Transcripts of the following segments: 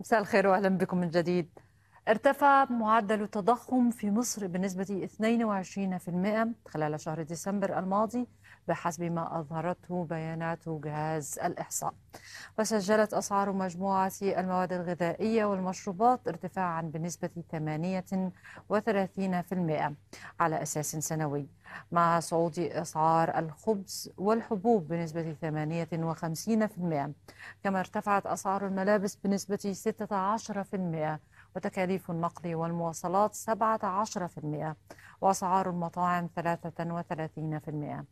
مساء الخير واهلا بكم من جديد ارتفع معدل التضخم في مصر بنسبة 22% خلال شهر ديسمبر الماضي بحسب ما أظهرته بيانات جهاز الإحصاء وسجلت أسعار مجموعة المواد الغذائية والمشروبات ارتفاعا بنسبة 38% على أساس سنوي مع صعود أسعار الخبز والحبوب بنسبة 58% كما ارتفعت أسعار الملابس بنسبة 16% وتكاليف النقل والمواصلات 17% وأسعار المطاعم 33%.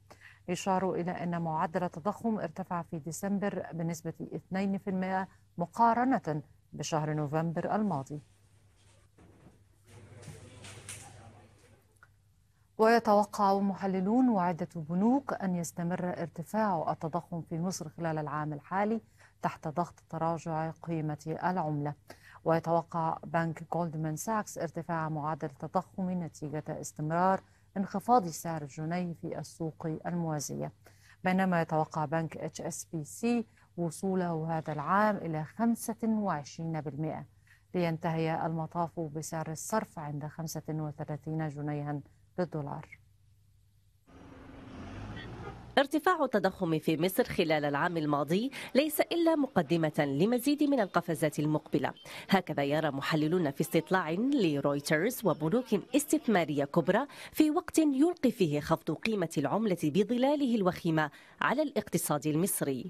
يشار إلى أن معدل التضخم ارتفع في ديسمبر بنسبة 2% مقارنة بشهر نوفمبر الماضي. ويتوقع محللون وعدة بنوك أن يستمر ارتفاع التضخم في مصر خلال العام الحالي تحت ضغط تراجع قيمة العملة. ويتوقع بنك جولدمان ساكس ارتفاع معدل التضخم نتيجة استمرار انخفاض سعر الجنيه في السوق الموازية بينما يتوقع بنك اتش اس بي سي وصوله هذا العام إلى 25% لينتهي المطاف بسعر الصرف عند 35 جنيها للدولار ارتفاع التضخم في مصر خلال العام الماضي ليس إلا مقدمة لمزيد من القفزات المقبلة هكذا يرى محللون في استطلاع لرويترز وبنوك استثمارية كبرى في وقت يلقي فيه خفض قيمة العملة بظلاله الوخيمة على الاقتصاد المصري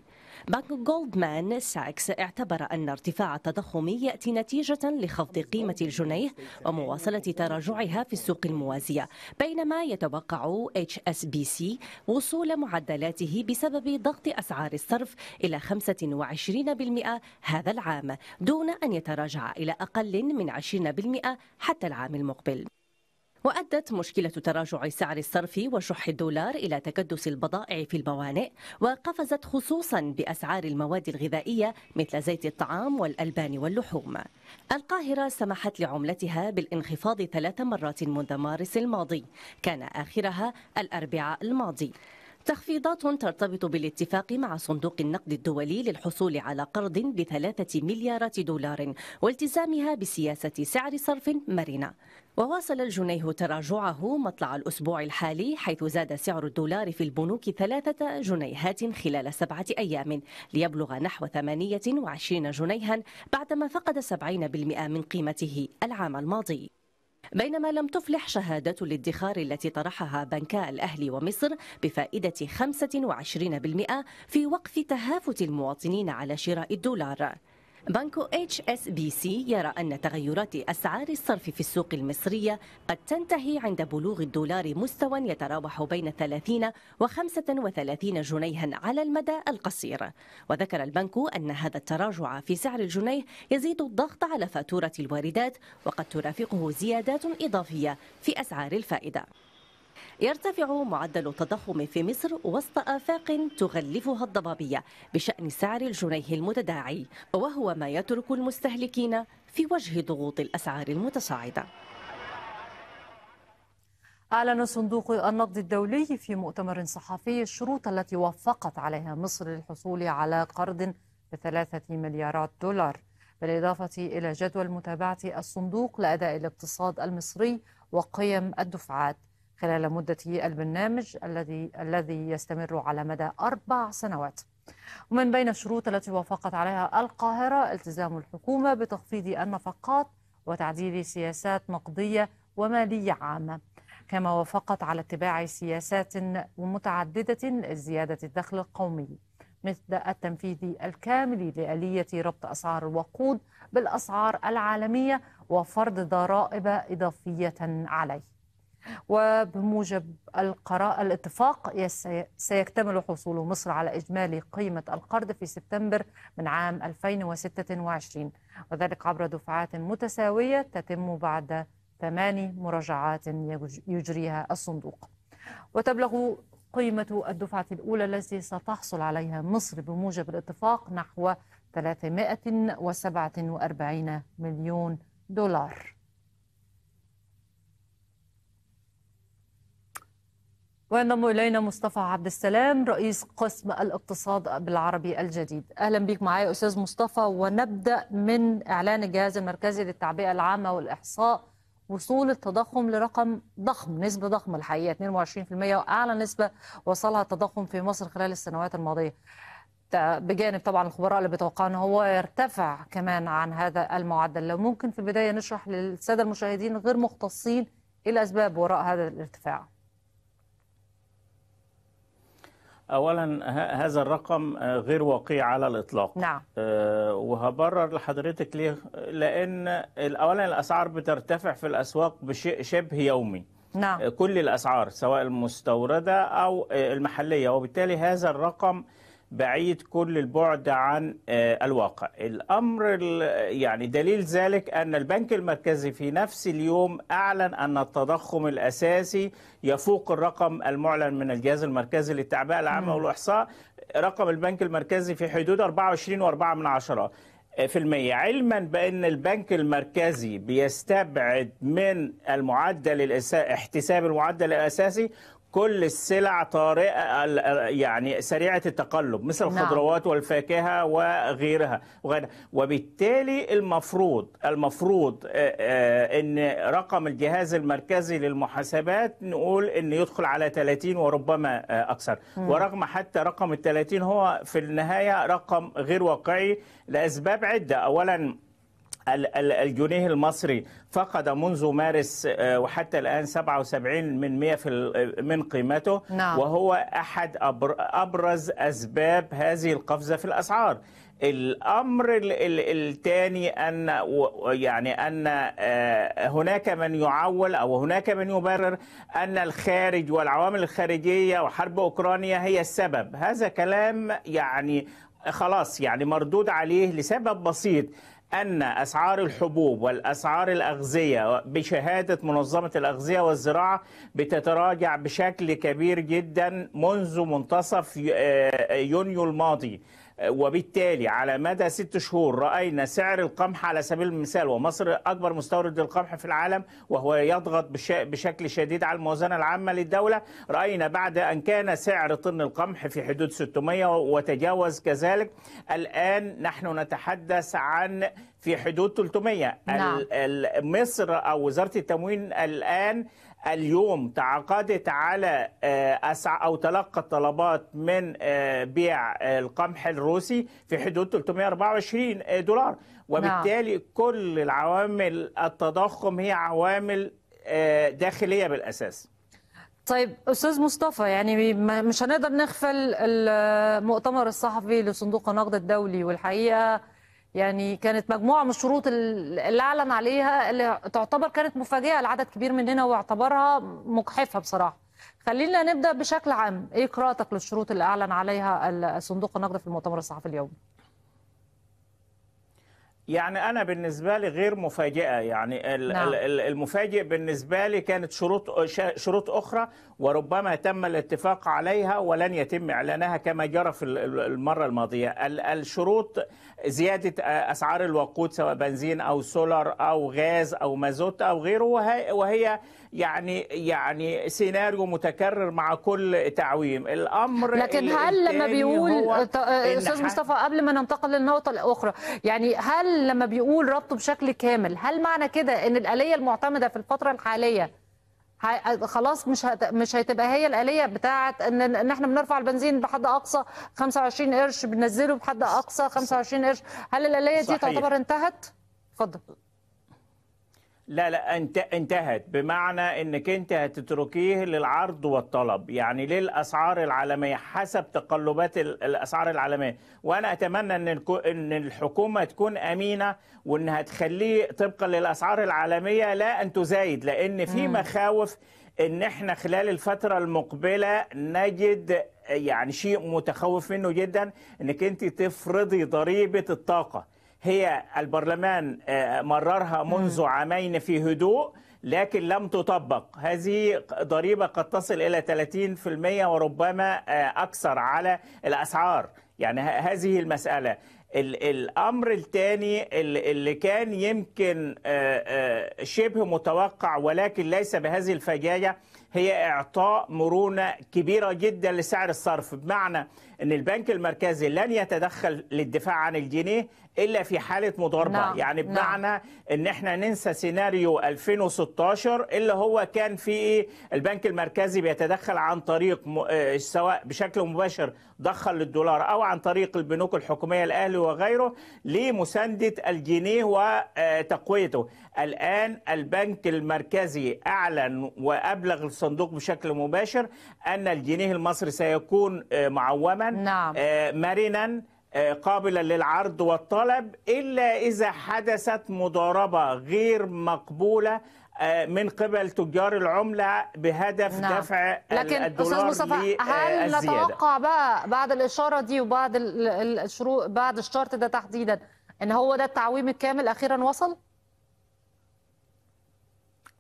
بنك جولدمان ساكس اعتبر أن ارتفاع التضخم يأتي نتيجة لخفض قيمة الجنيه ومواصلة تراجعها في السوق الموازية بينما يتوقع HSBC وصول معدل معدلاته بسبب ضغط أسعار الصرف إلى 25% هذا العام دون أن يتراجع إلى أقل من 20% حتى العام المقبل وأدت مشكلة تراجع سعر الصرف وشح الدولار إلى تكدس البضائع في الموانئ وقفزت خصوصا بأسعار المواد الغذائية مثل زيت الطعام والألبان واللحوم القاهرة سمحت لعملتها بالانخفاض ثلاث مرات منذ مارس الماضي كان آخرها الأربعاء الماضي تخفيضات ترتبط بالاتفاق مع صندوق النقد الدولي للحصول على قرض بثلاثة مليارات دولار والتزامها بسياسة سعر صرف مرنة وواصل الجنيه تراجعه مطلع الأسبوع الحالي حيث زاد سعر الدولار في البنوك ثلاثة جنيهات خلال سبعة أيام ليبلغ نحو 28 جنيها بعدما فقد 70% من قيمته العام الماضي بينما لم تفلح شهادات الادخار التي طرحها بنكا الأهلي ومصر بفائدة 25% في وقف تهافت المواطنين على شراء الدولار بنك اتش اس بي سي يرى أن تغيرات أسعار الصرف في السوق المصرية قد تنتهي عند بلوغ الدولار مستوى يتراوح بين 30 و 35 جنيها على المدى القصير وذكر البنك أن هذا التراجع في سعر الجنيه يزيد الضغط على فاتورة الواردات وقد ترافقه زيادات إضافية في أسعار الفائدة يرتفع معدل التضخم في مصر وسط آفاق تغلفها الضبابية بشأن سعر الجنيه المتداعي وهو ما يترك المستهلكين في وجه ضغوط الأسعار المتصاعدة أعلن صندوق النقد الدولي في مؤتمر صحفي الشروط التي وافقت عليها مصر للحصول على قرض بثلاثة مليارات دولار بالإضافة إلى جدول متابعة الصندوق لأداء الاقتصاد المصري وقيم الدفعات خلال مدة البرنامج الذي الذي يستمر على مدى أربع سنوات ومن بين الشروط التي وافقت عليها القاهرة التزام الحكومة بتخفيض النفقات وتعديل سياسات نقدية ومالية عامة كما وافقت على اتباع سياسات متعددة لزيادة الدخل القومي مثل التنفيذ الكامل لآلية ربط أسعار الوقود بالأسعار العالمية وفرض ضرائب إضافية عليه وبموجب القراءة الاتفاق سيكتمل حصول مصر على إجمالي قيمة القرض في سبتمبر من عام 2026 وذلك عبر دفعات متساوية تتم بعد ثماني مراجعات يجريها الصندوق وتبلغ قيمة الدفعة الأولى التي ستحصل عليها مصر بموجب الاتفاق نحو 347 مليون دولار وينضم الينا مصطفى عبد السلام رئيس قسم الاقتصاد بالعربي الجديد اهلا بيك معايا استاذ مصطفى ونبدا من اعلان الجهاز المركزي للتعبئه العامه والاحصاء وصول التضخم لرقم ضخم نسبه ضخمه الحقيقه 22% واعلى نسبه وصلها التضخم في مصر خلال السنوات الماضيه بجانب طبعا الخبراء اللي بيتوقعوا ان هو يرتفع كمان عن هذا المعدل لو ممكن في البدايه نشرح للساده المشاهدين غير مختصين ايه الاسباب وراء هذا الارتفاع اولا هذا الرقم آه، غير واقعي على الاطلاق نعم. أه وهبرر لحضرتك ليه لان اولا الاسعار بترتفع في الاسواق بشيء شبه يومي نعم. آه، كل الاسعار سواء المستورده او آه، المحليه وبالتالي هذا الرقم بعيد كل البعد عن آه، الواقع الأمر يعني دليل ذلك أن البنك المركزي في نفس اليوم أعلن أن التضخم الأساسي يفوق الرقم المعلن من الجهاز المركزي للتعبئة العامة والإحصاء رقم البنك المركزي في حدود 24.4 من عشرة آه، في المية علما بأن البنك المركزي بيستبعد من المعدل احتساب المعدل الأساسي كل السلع طارئه يعني سريعه التقلب مثل نعم. الخضروات والفاكهه وغيرها وغيرها وبالتالي المفروض المفروض آه، آه، ان رقم الجهاز المركزي للمحاسبات نقول ان يدخل على 30 وربما آه، اكثر م. ورغم حتى رقم ال 30 هو في النهايه رقم غير واقعي لاسباب عده اولا الجنيه المصري فقد منذ مارس آه، وحتى الآن 77 من 100 آه، من قيمته نعم. وهو أحد أبرز أسباب هذه القفزة في الأسعار الامر الثاني ان يعني ان آه، هناك من يعول او هناك من يبرر ان الخارج والعوامل الخارجيه وحرب اوكرانيا هي السبب هذا كلام يعني خلاص يعني مردود عليه لسبب بسيط أن أسعار الحبوب والأسعار الأغذية بشهادة منظمة الأغذية والزراعة بتتراجع بشكل كبير جدا منذ منتصف آه، يونيو الماضي وبالتالي على مدى ست شهور راينا سعر القمح على سبيل المثال ومصر اكبر مستورد للقمح في العالم وهو يضغط بشكل شديد على الموازنه العامه للدوله راينا بعد ان كان سعر طن القمح في حدود 600 وتجاوز كذلك الان نحن نتحدث عن في حدود 300 نعم. مصر او وزاره التموين الان اليوم تعاقدت على آه، او تلقت طلبات من آه، بيع آه، القمح الروسي في حدود 324 دولار نعم. وبالتالي كل العوامل التضخم هي عوامل داخليه بالاساس طيب استاذ مصطفى يعني مش هنقدر نغفل المؤتمر الصحفي لصندوق النقد الدولي والحقيقه يعني كانت مجموعه من الشروط اللي اعلن عليها اللي تعتبر كانت مفاجاه لعدد كبير مننا واعتبرها مجحفه بصراحه خلينا نبدا بشكل عام ايه قراءتك للشروط اللي اعلن عليها صندوق النقد في المؤتمر الصحفي اليومي يعني أنا بالنسبة لي غير مفاجئة يعني نعم. المفاجئ بالنسبة لي كانت شروط شروط أخرى وربما تم الاتفاق عليها ولن يتم إعلانها كما جرى في المرة الماضية الشروط زيادة أسعار الوقود سواء بنزين أو سولار أو غاز أو مازوت أو غيره وهي يعني يعني سيناريو متكرر مع كل تعويم الأمر لكن هل لما بيقول أستاذ مصطفى قبل ما ننتقل للنقطة الأخرى يعني هل هل لما بيقول ربطه بشكل كامل هل معنى كده ان الآلية المعتمدة في الفترة الحالية خلاص مش هت... مش هتبقى هي الآلية بتاعة ان ان احنا بنرفع البنزين بحد اقصى 25 قرش بننزله بحد اقصى 25 قرش هل الآلية دي صحيح. تعتبر انتهت؟ اتفضل لا لا انت انتهت بمعنى انك انت هتتركيه للعرض والطلب يعني للاسعار العالميه حسب تقلبات الاسعار العالميه وانا اتمنى ان ان الحكومه تكون امينه وانها تخليه طبقا للاسعار العالميه لا ان تزايد لان في مخاوف ان احنا خلال الفتره المقبله نجد يعني شيء متخوف منه جدا انك انت تفرضي ضريبه الطاقه هي البرلمان آه، مررها منذ عامين في هدوء لكن لم تطبق هذه ضريبة قد تصل إلى 30% وربما آه، أكثر على الأسعار يعني هذه المسألة الأمر الثاني اللي كان يمكن آه، شبه متوقع ولكن ليس بهذه الفجاية هي إعطاء مرونة كبيرة جدا لسعر الصرف بمعنى ان البنك المركزي لن يتدخل للدفاع عن الجنيه الا في حاله مضاربه نعم. يعني نعم. بمعنى نعم. ان احنا ننسى سيناريو 2016 اللي هو كان فيه البنك المركزي بيتدخل عن طريق م... آه، سواء بشكل مباشر ضخا للدولار او عن طريق البنوك الحكوميه الاهلي وغيره لمسانده الجنيه وتقويته آه، الان البنك المركزي اعلن وابلغ الصندوق بشكل مباشر ان الجنيه المصري سيكون آه، معوما نعم. آه، مرنا آه، قابلا للعرض والطلب الا اذا حدثت مضاربه غير مقبوله آه، من قبل تجار العملة بهدف نعم. دفع لكن الدولار أستاذ مصطفى هل نتوقع بقى بعد الإشارة دي وبعد الشروط بعد الشرط ده تحديدا إن هو ده التعويم الكامل أخيرا وصل؟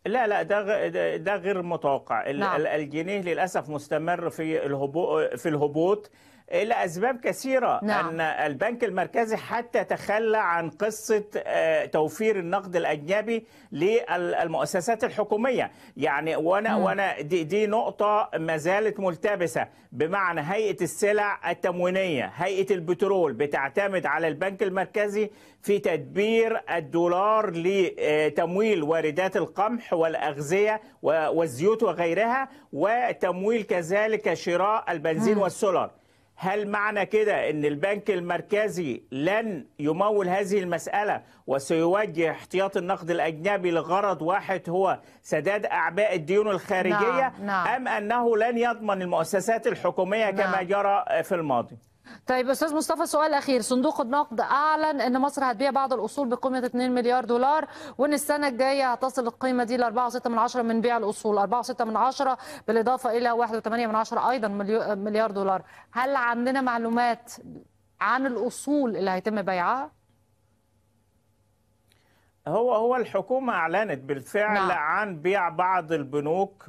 لا لا ده ده غير متوقع نعم. الجنيه للأسف مستمر في الهبوط في الهبوط أسباب كثيرة نعم. أن البنك المركزي حتى تخلى عن قصة آه، توفير النقد الأجنبي للمؤسسات الحكومية يعني وأنا, مم. وأنا دي, دي نقطة ما زالت ملتبسة بمعنى هيئة السلع التموينية هيئة البترول بتعتمد على البنك المركزي في تدبير الدولار لتمويل واردات القمح والأغذية والزيوت وغيرها وتمويل كذلك شراء البنزين مم. والسولار هل معنى كده ان البنك المركزي لن يمول هذه المساله وسيوجه احتياط النقد الاجنبي لغرض واحد هو سداد اعباء الديون الخارجيه نعم. نعم. ام انه لن يضمن المؤسسات الحكوميه نعم. كما جرى في الماضي طيب استاذ مصطفى سؤال اخير صندوق النقد اعلن ان مصر هتبيع بعض الاصول بقيمه 2 مليار دولار وان السنه الجايه هتصل القيمه دي ل 4.6 من بيع الاصول 4.6 بالاضافه الى 1.8 ايضا مليار دولار هل عندنا معلومات عن الاصول اللي هيتم بيعها هو هو الحكومه اعلنت بالفعل نعم. عن بيع بعض البنوك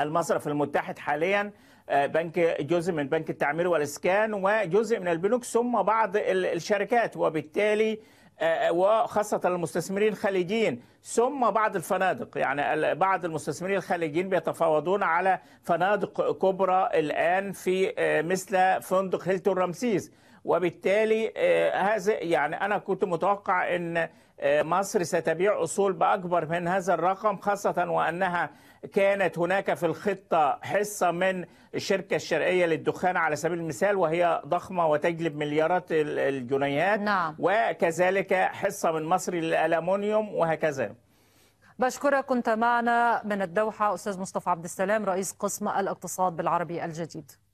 المصرف المتحد حاليا آه، بنك جزء من بنك التعمير والاسكان وجزء من البنوك ثم بعض الشركات وبالتالي آه، آه، وخاصة المستثمرين الخليجيين ثم بعض الفنادق يعني بعض المستثمرين الخليجيين بيتفاوضون على فنادق كبرى الآن في مثل فندق هيلتون رمسيس وبالتالي هذا يعني أنا كنت متوقع أن آه، مصر ستبيع أصول بأكبر من هذا الرقم خاصة وأنها كانت هناك في الخطة حصة من الشركة الشرقية للدخان على سبيل المثال وهي ضخمة وتجلب مليارات الجنيهات نعم. وكذلك حصة من مصر للألمونيوم وهكذا بشكرك كنت معنا من الدوحة أستاذ مصطفى عبد السلام رئيس قسم الاقتصاد بالعربي الجديد